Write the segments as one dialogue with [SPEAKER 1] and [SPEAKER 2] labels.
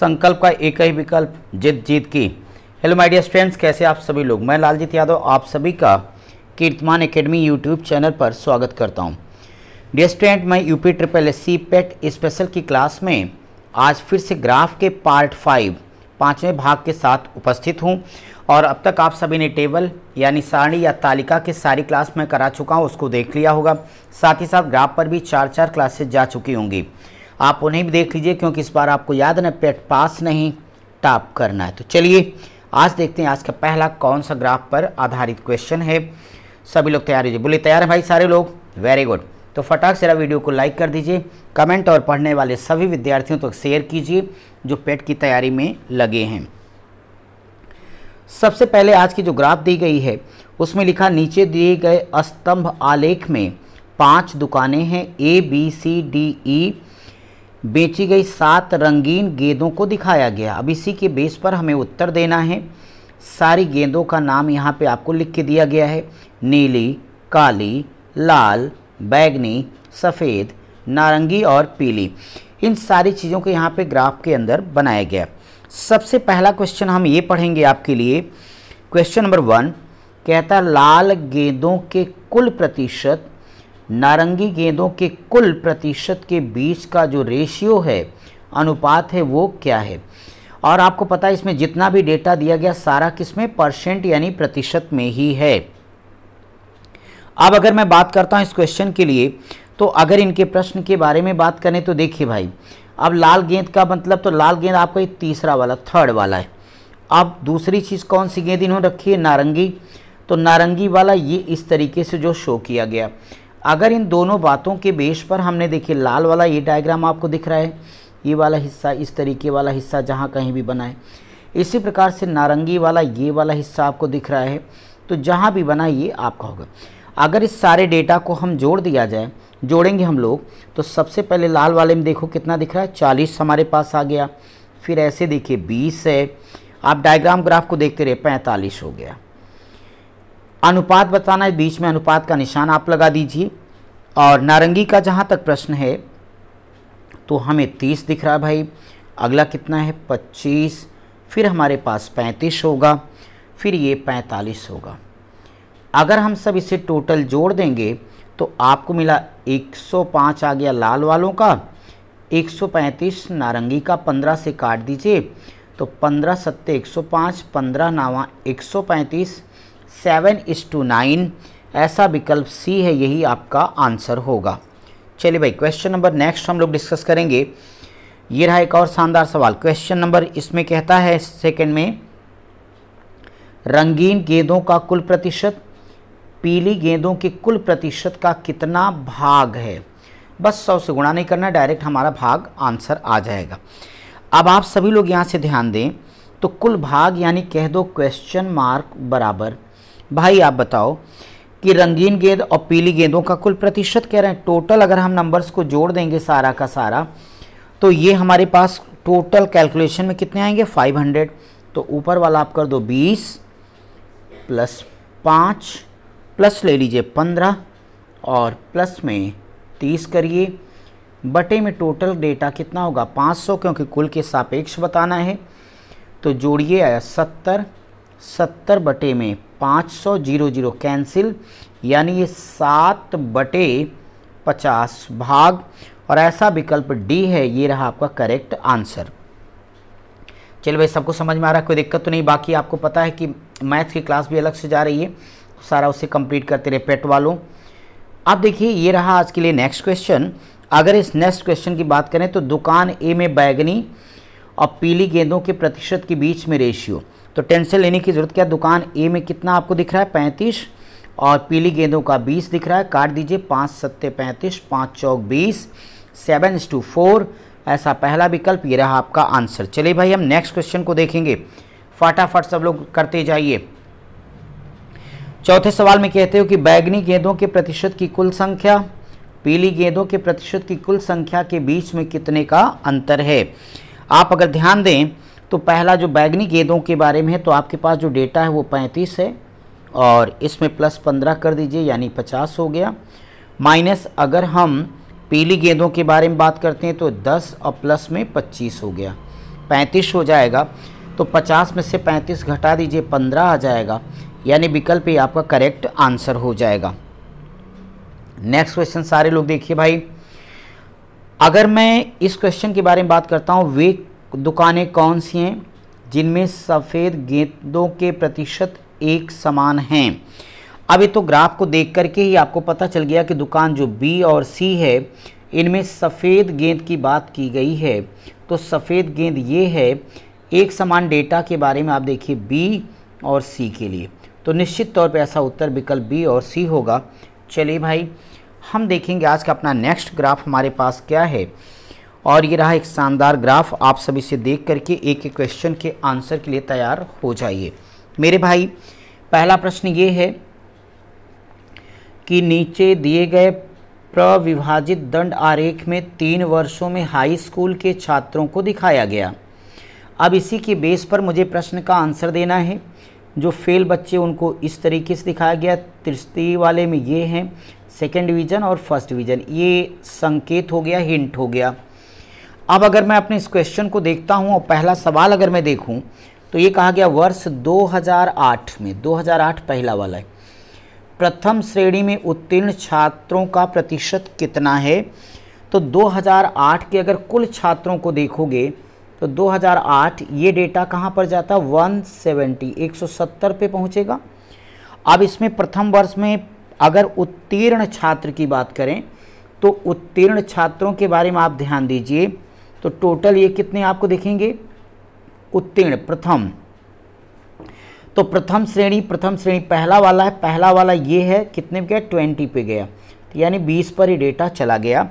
[SPEAKER 1] संकल्प का एक ही विकल्प जिद जीत की हेलो माय डियर स्टूडेंट्स कैसे आप सभी लोग मैं लालजीत यादव आप सभी का कीर्तमान एकेडमी यूट्यूब चैनल पर स्वागत करता हूं डियर स्टूडेंट मैं UP triple S C PET special की क्लास में आज फिर से ग्राफ के पार्ट फाइव पाँचवें भाग के साथ उपस्थित हूँ और अब तक आप सभी ने टेबल यानी सारणी या तालिका के सारी क्लास मैं करा चुका हूँ उसको देख लिया होगा साथ ही साथ ग्राफ पर भी चार चार क्लासेस जा चुकी होंगी आप उन्हें भी देख लीजिए क्योंकि इस बार आपको याद ना पेट पास नहीं टॉप करना है तो चलिए आज देखते हैं आज का पहला कौन सा ग्राफ पर आधारित क्वेश्चन है सभी लोग तैयार लीजिए बोले तैयार है भाई सारे लोग वेरी गुड तो फटाक से वीडियो को लाइक कर दीजिए कमेंट और पढ़ने वाले सभी विद्यार्थियों तक तो शेयर कीजिए जो पेट की तैयारी में लगे हैं सबसे पहले आज की जो ग्राफ दी गई है उसमें लिखा नीचे दिए गए स्तंभ आलेख में पांच दुकानें हैं A B C D E बेची गई सात रंगीन गेंदों को दिखाया गया अब इसी के बेस पर हमें उत्तर देना है सारी गेंदों का नाम यहाँ पे आपको लिख के दिया गया है नीली काली लाल बैगनी सफ़ेद नारंगी और पीली इन सारी चीज़ों को यहाँ पे ग्राफ के अंदर बनाया गया सबसे पहला क्वेश्चन हम ये पढ़ेंगे आपके लिए क्वेश्चन नंबर वन कहता लाल गेंदों के कुल प्रतिशत नारंगी गेंदों के कुल प्रतिशत के बीच का जो रेशियो है अनुपात है वो क्या है और आपको पता है इसमें जितना भी डेटा दिया गया सारा किसमें परसेंट यानी प्रतिशत में ही है अब अगर मैं बात करता हूँ इस क्वेश्चन के लिए तो अगर इनके प्रश्न के बारे में बात करें तो देखिए भाई अब लाल गेंद का मतलब तो लाल गेंद आपका ये तीसरा वाला थर्ड वाला है अब दूसरी चीज़ कौन सी गेंद इन्होंने रखी है नारंगी तो नारंगी वाला ये इस तरीके से जो शो किया गया अगर इन दोनों बातों के बेस पर हमने देखिए लाल वाला ये डायग्राम आपको दिख रहा है ये वाला हिस्सा इस तरीके वाला हिस्सा जहाँ कहीं भी बना है इसी प्रकार से नारंगी वाला ये वाला हिस्सा आपको दिख रहा है तो जहाँ भी बना ये आपका होगा अगर इस सारे डेटा को हम जोड़ दिया जाए जोड़ेंगे हम लोग तो सबसे पहले लाल वाले में देखो कितना दिख रहा है चालीस हमारे पास आ गया फिर ऐसे देखिए बीस है आप डायग्राम ग्राफ को देखते रहे पैंतालीस हो गया अनुपात बताना है बीच में अनुपात का निशान आप लगा दीजिए और नारंगी का जहाँ तक प्रश्न है तो हमें तीस दिख रहा है भाई अगला कितना है पच्चीस फिर हमारे पास पैंतीस होगा फिर ये पैंतालीस होगा अगर हम सब इसे टोटल जोड़ देंगे तो आपको मिला 105 आ गया लाल वालों का 135 नारंगी का 15 से काट दीजिए तो 15 सत्ते 105 15 नावा 135 सेवन इस टू नाइन ऐसा विकल्प सी है यही आपका आंसर होगा चलिए भाई क्वेश्चन नंबर नेक्स्ट हम लोग डिस्कस करेंगे ये रहा एक और शानदार सवाल क्वेश्चन नंबर इसमें कहता है सेकंड में रंगीन गेंदों का कुल प्रतिशत पीली गेंदों के कुल प्रतिशत का कितना भाग है बस सौ से गुणा नहीं करना डायरेक्ट हमारा भाग आंसर आ जाएगा अब आप सभी लोग यहाँ से ध्यान दें तो कुल भाग यानी कह दो क्वेश्चन मार्क बराबर भाई आप बताओ कि रंगीन गेंद और पीली गेंदों का कुल प्रतिशत कह रहे हैं टोटल अगर हम नंबर्स को जोड़ देंगे सारा का सारा तो ये हमारे पास टोटल कैलकुलेशन में कितने आएंगे 500 तो ऊपर वाला आप कर दो 20 प्लस पाँच प्लस ले लीजिए 15 और प्लस में 30 करिए बटे में टोटल डेटा कितना होगा 500 क्योंकि कुल के सापेक्ष बताना है तो जोड़िए आया सत्तर सत्तर बटे में पाँच सौ जीरो जीरो कैंसिल यानी ये सात बटे पचास भाग और ऐसा विकल्प डी है ये रहा आपका करेक्ट आंसर चलिए भाई सबको समझ में आ रहा है कोई दिक्कत तो नहीं बाकी आपको पता है कि मैथ की क्लास भी अलग से जा रही है सारा उसे कंप्लीट करते रहे पेट वालों अब देखिए ये रहा आज के लिए नेक्स्ट क्वेश्चन अगर इस नेक्स्ट क्वेश्चन की बात करें तो दुकान ए में बैगनी और पीली गेंदों के प्रतिशत के बीच में रेशियो तो टेंशन लेने की ज़रूरत क्या दुकान ए में कितना आपको दिख रहा है पैंतीस और पीली गेंदों का बीस दिख रहा है काट दीजिए पाँच सत्ते पैंतीस पाँच चौक बीस सेवन टू फोर ऐसा पहला विकल्प ये रहा आपका आंसर चलिए भाई हम नेक्स्ट क्वेश्चन को देखेंगे फटाफट सब लोग करते जाइए चौथे सवाल में कहते हो कि बैगनी गेंदों के प्रतिशत की कुल संख्या पीली गेंदों के प्रतिशत की कुल संख्या के बीच में कितने का अंतर है आप अगर ध्यान दें तो पहला जो बैगनी गेंदों के बारे में है तो आपके पास जो डेटा है वो पैंतीस है और इसमें प्लस पंद्रह कर दीजिए यानी पचास हो गया माइनस अगर हम पीली गेंदों के बारे में बात करते हैं तो दस और प्लस में पच्चीस हो गया पैंतीस हो जाएगा तो पचास में से पैंतीस घटा दीजिए पंद्रह आ जाएगा यानी विकल्प ये आपका करेक्ट आंसर हो जाएगा नेक्स्ट क्वेश्चन सारे लोग देखिए भाई अगर मैं इस क्वेश्चन के बारे में बात करता हूँ वे दुकानें कौन सी हैं जिनमें सफ़ेद गेंदों के प्रतिशत एक समान हैं अब ये तो ग्राफ को देख करके ही आपको पता चल गया कि दुकान जो बी और सी है इनमें सफ़ेद गेंद की बात की गई है तो सफ़ेद गेंद ये है एक समान डेटा के बारे में आप देखिए बी और सी के लिए तो निश्चित तौर पे ऐसा उत्तर विकल्प बी और सी होगा चलिए भाई हम देखेंगे आज का अपना नेक्स्ट ग्राफ हमारे पास क्या है और ये रहा एक शानदार ग्राफ आप सभी से देख करके एक एक क्वेश्चन के आंसर के लिए तैयार हो जाइए मेरे भाई पहला प्रश्न ये है कि नीचे दिए गए प्रविभाजित दंड आरेख में तीन वर्षों में हाई स्कूल के छात्रों को दिखाया गया अब इसी के बेस पर मुझे प्रश्न का आंसर देना है जो फेल बच्चे उनको इस तरीके से दिखाया गया तृतीय वाले में ये हैं सेकेंड डिवीज़न और फर्स्ट डिवीज़न ये संकेत हो गया हिंट हो गया अब अगर मैं अपने इस क्वेश्चन को देखता हूँ और पहला सवाल अगर मैं देखूँ तो ये कहा गया वर्ष 2008 में 2008 पहला वाला है प्रथम श्रेणी में उत्तीर्ण छात्रों का प्रतिशत कितना है तो 2008 के अगर कुल छात्रों को देखोगे तो 2008 ये डेटा कहाँ पर जाता 170 170 पे पहुँचेगा अब इसमें प्रथम वर्ष में अगर उत्तीर्ण छात्र की बात करें तो उत्तीर्ण छात्रों के बारे में आप ध्यान दीजिए तो टोटल ये कितने आपको देखेंगे उत्तीर्ण प्रथम तो प्रथम श्रेणी प्रथम श्रेणी पहला वाला है पहला वाला ये है कितने पे गया ट्वेंटी पे गया तो यानी बीस पर ही डेटा चला गया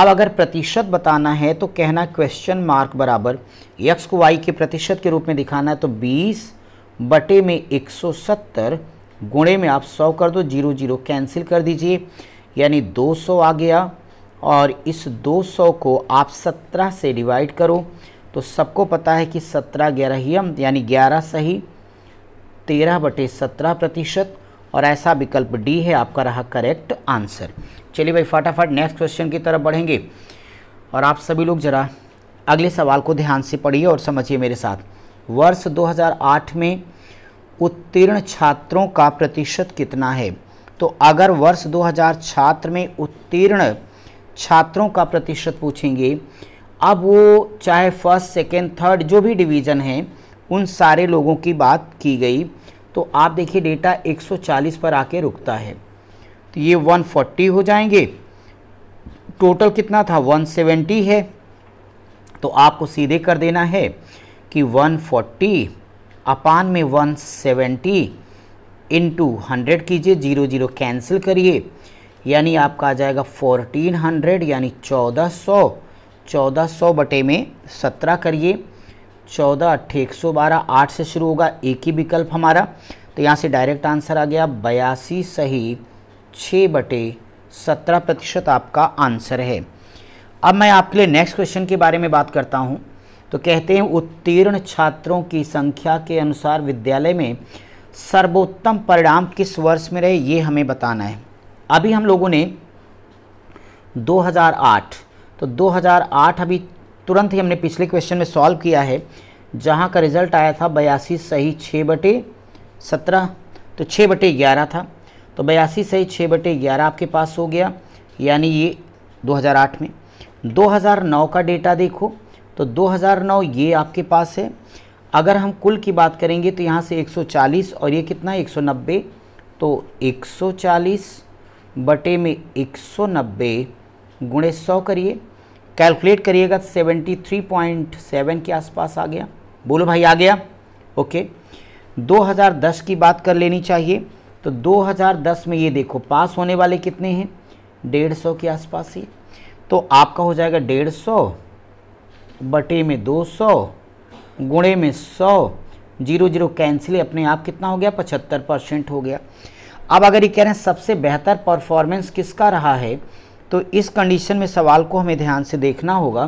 [SPEAKER 1] अब अगर प्रतिशत बताना है तो कहना क्वेश्चन मार्क बराबर यक्स को वाई के प्रतिशत के रूप में दिखाना है तो बीस बटे में एक सौ सत्तर गुणे में आप सौ कर दो जीरो जीरो कैंसिल कर दीजिए यानी दो सौ आ गया और इस 200 को आप 17 से डिवाइड करो तो सबको पता है कि 17 ग्यारहम यानी 11 सही 13 बटे सत्रह प्रतिशत और ऐसा विकल्प डी है आपका रहा करेक्ट आंसर चलिए भाई फटाफट नेक्स्ट क्वेश्चन की तरफ बढ़ेंगे और आप सभी लोग ज़रा अगले सवाल को ध्यान से पढ़िए और समझिए मेरे साथ वर्ष 2008 में उत्तीर्ण छात्रों का प्रतिशत कितना है तो अगर वर्ष 2000 छात्र में उत्तीर्ण छात्रों का प्रतिशत पूछेंगे अब वो चाहे फर्स्ट सेकेंड थर्ड जो भी डिवीज़न है उन सारे लोगों की बात की गई तो आप देखिए डेटा 140 पर आके रुकता है तो ये 140 हो जाएंगे टोटल कितना था 170 है तो आपको सीधे कर देना है कि 140 अपान में 170 सेवेंटी इंटू हंड्रेड कीजिए जीरो जीरो कैंसिल करिए यानी आपका आ जाएगा फोर्टीन हंड्रेड यानी चौदह सौ चौदह सौ बटे में सत्रह करिए चौदह अट्ठे एक सौ बारह आठ से शुरू होगा एक ही विकल्प हमारा तो यहाँ से डायरेक्ट आंसर आ गया बयासी सही छः बटे सत्रह प्रतिशत आपका आंसर है अब मैं आपके लिए नेक्स्ट क्वेश्चन के बारे में बात करता हूँ तो कहते हैं उत्तीर्ण छात्रों की संख्या के अनुसार विद्यालय में सर्वोत्तम परिणाम किस वर्ष में रहे ये हमें बताना है अभी हम लोगों ने 2008 तो 2008 अभी तुरंत ही हमने पिछले क्वेश्चन में सॉल्व किया है जहाँ का रिजल्ट आया था बयासी सही छः बटे सत्रह तो छः बटे ग्यारह था तो बयासी सही छः बटे ग्यारह आपके पास हो गया यानी ये 2008 में 2009 का डेटा देखो तो 2009 ये आपके पास है अगर हम कुल की बात करेंगे तो यहाँ से 140 और ये कितना 190 तो 140 बटे में 190 गुणे सौ करिए कैलकुलेट करिएगा 73.7 के आसपास आ गया बोलो भाई आ गया ओके 2010 की बात कर लेनी चाहिए तो 2010 में ये देखो पास होने वाले कितने हैं डेढ़ सौ के आसपास ही तो आपका हो जाएगा डेढ़ सौ बटे में दो सौ गुणे में सौ जीरो जीरो कैंसिल अपने आप कितना हो गया पचहत्तर परसेंट हो गया अब अगर ये कह रहे हैं सबसे बेहतर परफॉर्मेंस किसका रहा है तो इस कंडीशन में सवाल को हमें ध्यान से देखना होगा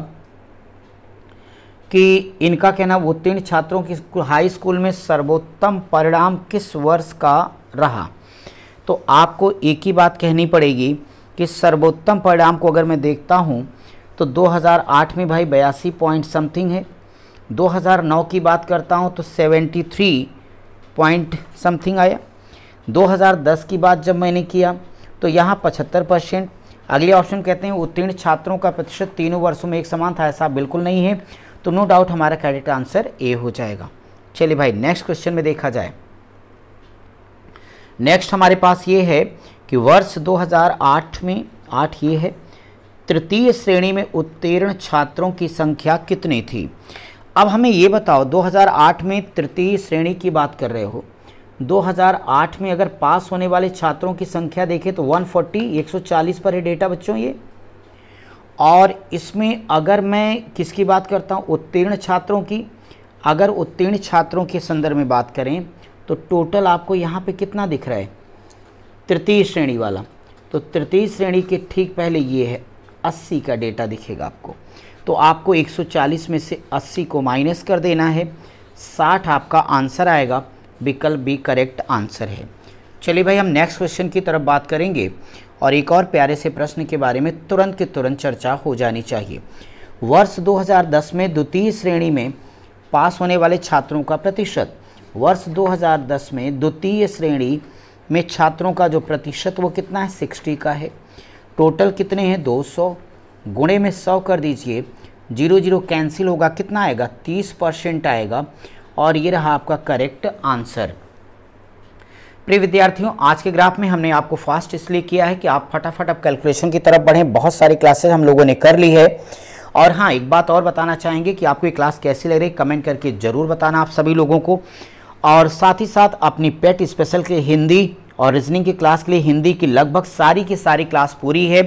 [SPEAKER 1] कि इनका कहना वो तीन छात्रों की हाई स्कूल में सर्वोत्तम परिणाम किस वर्ष का रहा तो आपको एक ही बात कहनी पड़ेगी कि सर्वोत्तम परिणाम को अगर मैं देखता हूँ तो 2008 में भाई बयासी पॉइंट समथिंग है 2009 की बात करता हूँ तो 73 पॉइंट समथिंग आया 2010 की बात जब मैंने किया तो यहाँ 75 परसेंट अगले ऑप्शन कहते हैं उत्तीर्ण छात्रों का प्रतिशत तीनों वर्षों में एक समान था ऐसा बिल्कुल नहीं है तो नो डाउट हमारा कैरेक्ट आंसर ए हो जाएगा चलिए भाई नेक्स्ट क्वेश्चन में देखा जाए नेक्स्ट हमारे पास ये है कि वर्ष 2008 में आठ ये है तृतीय श्रेणी में उत्तीर्ण छात्रों की संख्या कितनी थी अब हमें ये बताओ 2008 में तृतीय श्रेणी की बात कर रहे हो 2008 में अगर पास होने वाले छात्रों की संख्या देखें तो 140 140 पर है डेटा बच्चों ये और इसमें अगर मैं किसकी बात करता हूँ उत्तीर्ण छात्रों की अगर उत्तीर्ण छात्रों के संदर्भ में बात करें तो टोटल आपको यहाँ पे कितना दिख रहा है तृतीय श्रेणी वाला तो तृतीय श्रेणी के ठीक पहले ये है अस्सी का डेटा दिखेगा आपको तो आपको एक में से अस्सी को माइनस कर देना है साठ आपका आंसर आएगा विकल्प बी करेक्ट आंसर है चलिए भाई हम नेक्स्ट क्वेश्चन की तरफ बात करेंगे और एक और प्यारे से प्रश्न के बारे में तुरंत के तुरंत चर्चा हो जानी चाहिए वर्ष 2010 में द्वितीय श्रेणी में पास होने वाले छात्रों का प्रतिशत वर्ष 2010 में द्वितीय श्रेणी में छात्रों का जो प्रतिशत वो कितना है 60 का है टोटल कितने हैं 200 गुणे में 100 कर दीजिए जीरो जीरो कैंसिल होगा कितना आएगा 30 परसेंट आएगा और ये रहा आपका करेक्ट आंसर प्रिय विद्यार्थियों आज के ग्राफ में हमने आपको फास्ट इसलिए किया है कि आप फटाफट अब कैलकुलेशन की तरफ बढ़ें बहुत सारी क्लासेस हम लोगों ने कर ली है और हाँ एक बात और बताना चाहेंगे कि आपको ये क्लास कैसी लग रही है कमेंट करके ज़रूर बताना आप सभी लोगों को और साथ ही साथ अपनी पेट स्पेशल के हिंदी और रीजनिंग की क्लास के लिए हिंदी की लगभग सारी की सारी क्लास पूरी है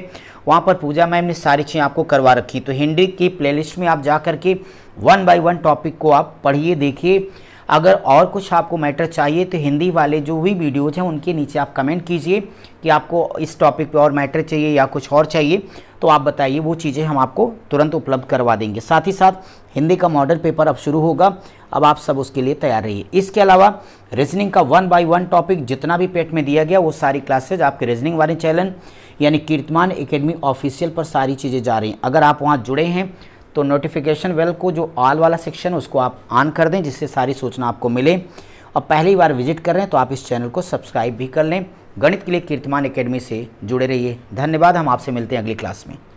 [SPEAKER 1] वहाँ पर पूजा मैम ने सारी चीज़ें आपको करवा रखी तो हिंदी की प्लेलिस्ट में आप जा करके के वन बाय वन टॉपिक को आप पढ़िए देखिए अगर और कुछ आपको मैटर चाहिए तो हिंदी वाले जो भी वीडियोज़ हैं उनके नीचे आप कमेंट कीजिए कि आपको इस टॉपिक पे और मैटर चाहिए या कुछ और चाहिए तो आप बताइए वो चीज़ें हम आपको तुरंत उपलब्ध करवा देंगे साथ ही साथ हिंदी का मॉडल पेपर अब शुरू होगा अब आप सब उसके लिए तैयार रहिए इसके अलावा रीजनिंग का वन बाई वन टॉपिक जितना भी पेट में दिया गया वो सारी क्लासेज आपके रीजनिंग वाले चैनल यानी कीर्तमान एकेडमी ऑफिशियल पर सारी चीज़ें जा रही हैं अगर आप वहाँ जुड़े हैं तो नोटिफिकेशन वेल को जो ऑल वाला सेक्शन उसको आप ऑन कर दें जिससे सारी सूचना आपको मिले और पहली बार विजिट कर रहे हैं तो आप इस चैनल को सब्सक्राइब भी कर लें गणित के लिए कीर्तिमान एकेडमी से जुड़े रहिए धन्यवाद हम आपसे मिलते हैं अगली क्लास में